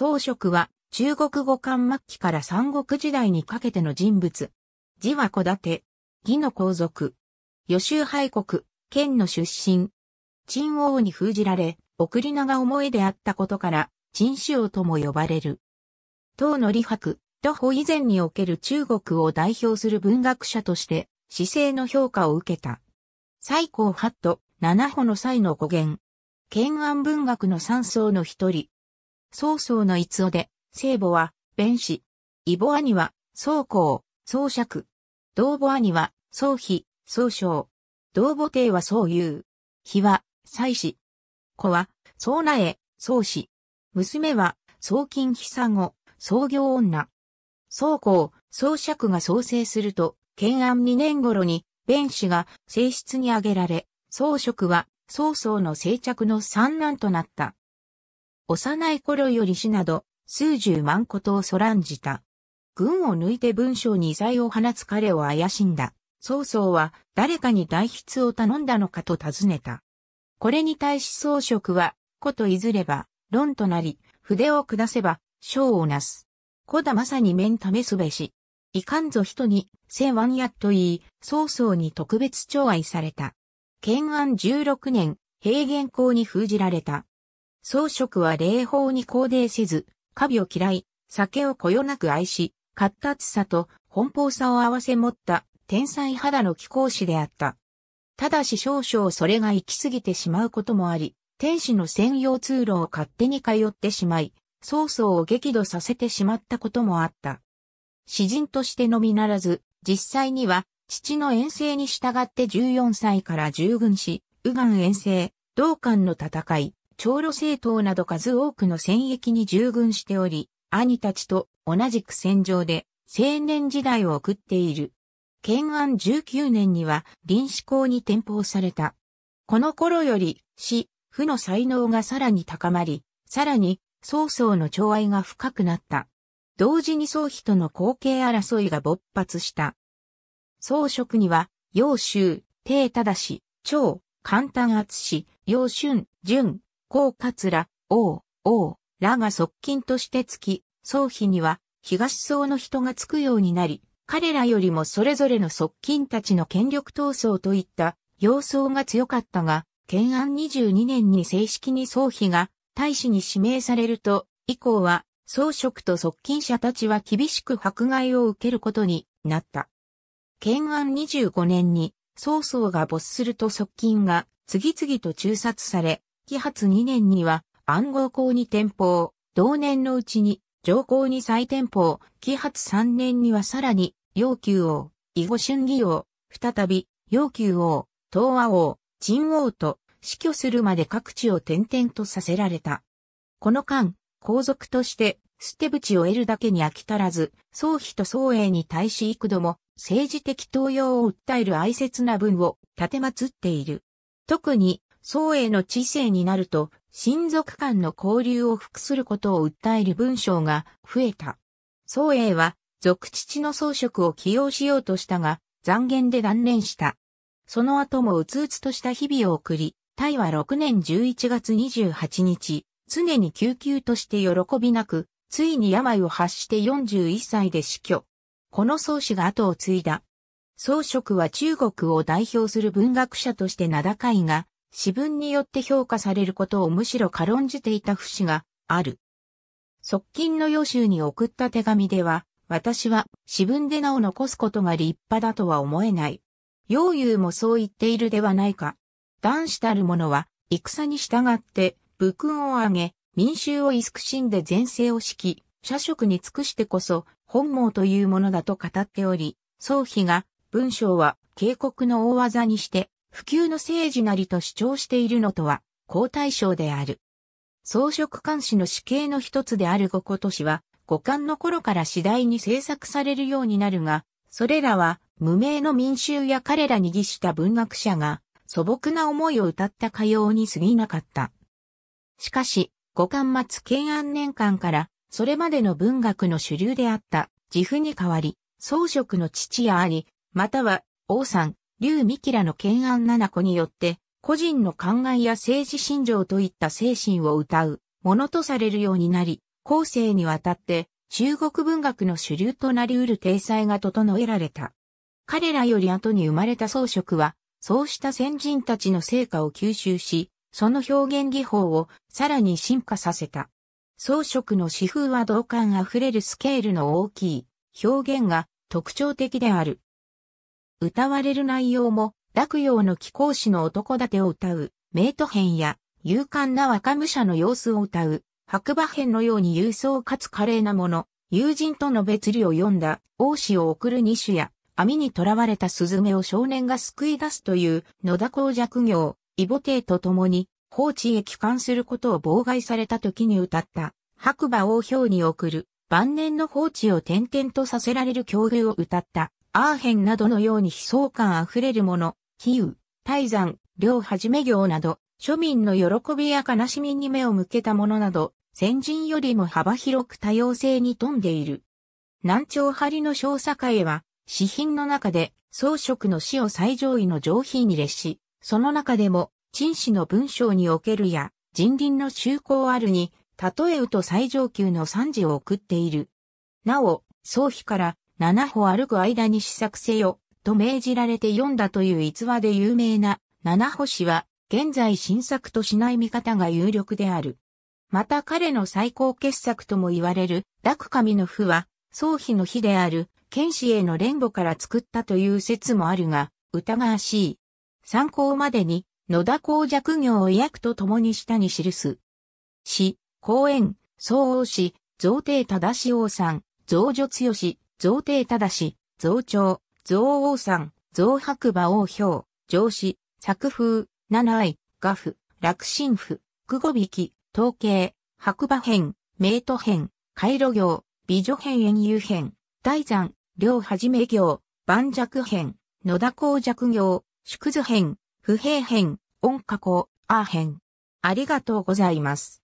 宗職は中国語漢末期から三国時代にかけての人物。字は小立、義の皇族。予習敗国、県の出身。陳王に封じられ、送り名が思いであったことから、陳氏王とも呼ばれる。唐の李白、徒歩以前における中国を代表する文学者として、姿勢の評価を受けた。最高八と七歩の際の語源。懸安文学の三層の一人、曹操の逸夫で、聖母は、弁士。異母兄は、曹公、曹釈。同母兄は、曹妃、曹将。同母帝は曹友。妃は、妻子。子は、曹苗、曹氏。娘は、曹金久子、宗行女。曹公、曹釈が創生すると、建安2年頃に、弁士が正室に挙げられ、曹職は曹操の成着の三男となった。幼い頃より死など、数十万ことをそらんじた。軍を抜いて文章に遺罪を放つ彼を怪しんだ。曹操は誰かに代筆を頼んだのかと尋ねた。これに対し曹職は、こといずれば、論となり、筆を下せば、章をなす。子だまさに面試すべし。いかんぞ人に、千万やと言い、曹操に特別寵愛された。建安16年、平原公に封じられた。装飾は霊法に肯定せず、カビを嫌い、酒をこよなく愛し、活達さと奔放さを合わせ持った天才肌の貴公子であった。ただし少々それが行き過ぎてしまうこともあり、天使の専用通路を勝手に通ってしまい、曹操を激怒させてしまったこともあった。詩人としてのみならず、実際には、父の遠征に従って14歳から従軍し、右岸遠征、道館の戦い、長路政党など数多くの戦役に従軍しており、兄たちと同じく戦場で青年時代を送っている。建安19年には臨死校に転校された。この頃より、死、負の才能がさらに高まり、さらに、曹操の寵愛が深くなった。同時に曹妃との後継争いが勃発した。曹職には、楊州、帝忠氏、長、簡単厚氏、楊春、淳、高桂、王、王、らが側近としてつき、総妃には東層の人がつくようになり、彼らよりもそれぞれの側近たちの権力闘争といった様相が強かったが、建安22年に正式に総妃が大使に指名されると、以降は総職と側近者たちは厳しく迫害を受けることになった。建安25年に曹操が没すると側近が次々と中殺され、期発2年には暗号校に転法、同年のうちに上校に再転法、期発3年にはさらに、要求王、囲碁春義王、再び、要求王、東和王、陳王と死去するまで各地を転々とさせられた。この間、皇族として捨て淵を得るだけに飽き足らず、宗妃と宗英に対し幾度も政治的登用を訴える哀切な文を立てまつっている。特に宋への知性になると、親族間の交流を服することを訴える文章が増えた。宋英は、族父の装飾を起用しようとしたが、残言で断念した。その後もうつうつとした日々を送り、タイは6年11月28日、常に救急として喜びなく、ついに病を発して41歳で死去。この宗氏が後を継いだ。宗職は中国を代表する文学者として名高いが、私文によって評価されることをむしろ軽んじていた節がある。側近の予習に送った手紙では、私は私文で名を残すことが立派だとは思えない。幼勇もそう言っているではないか。男子たる者は、戦に従って、武勲を挙げ、民衆を慈しんで前世を敷き、社職に尽くしてこそ、本望というものだと語っており、宗妃が、文章は警告の大技にして、普及の政治なりと主張しているのとは、交代賞である。装飾監視の死刑の一つである五今年は、五冠の頃から次第に制作されるようになるが、それらは無名の民衆や彼らに義した文学者が素朴な思いを歌った歌謡に過ぎなかった。しかし、五冠末建安年間からそれまでの文学の主流であった自負に代わり、装飾の父やあり、または王さん、劉美キラの懸案七子によって、個人の考えや政治信条といった精神を歌うものとされるようになり、後世にわたって中国文学の主流となり得る体裁が整えられた。彼らより後に生まれた装飾は、そうした先人たちの成果を吸収し、その表現技法をさらに進化させた。装飾の詩風は同感あふれるスケールの大きい表現が特徴的である。歌われる内容も、洛陽の貴公子の男立てを歌う、名都編や、勇敢な若武者の様子を歌う、白馬編のように勇壮かつ華麗なもの、友人との別離を読んだ、王子を送る二種や、網に囚われたスズメを少年が救い出すという野田公弱行、イボテイと共に、放置へ帰還することを妨害された時に歌った、白馬王表に送る、晩年の放置を転々とさせられる境遇を歌った、アーヘンなどのように悲壮感あふれるもの、比喩、泰山、両はじめ行など、庶民の喜びや悲しみに目を向けたものなど、先人よりも幅広く多様性に富んでいる。南朝張の小栄は、詩品の中で、装飾の詩を最上位の上品に列し、その中でも、陳詩の文章におけるや、人林の修行あるに、例えうと最上級の賛辞を送っている。なお、総妃から7歩歩く間に試作せよ、と命じられて読んだという逸話で有名な七歩詩は、現在新作としない見方が有力である。また彼の最高傑作とも言われる、落神の符は、宗妃の碑である、剣士への連母から作ったという説もあるが、疑わしい。参考までに、野田公弱行を役と共に下に記す。詩、公園、総王子、贈帝正王さん、増女強し、贈呈正し、贈長、贈王さん、贈白馬王表、上司、作風、七愛、画譜、落神符、久語引、き、統計、白馬編、名都編、回路行、美女編演遊編、大山、両はじめ行、万弱編、野田公弱行、縮図編、不平編、音加工、アー編。ありがとうございます。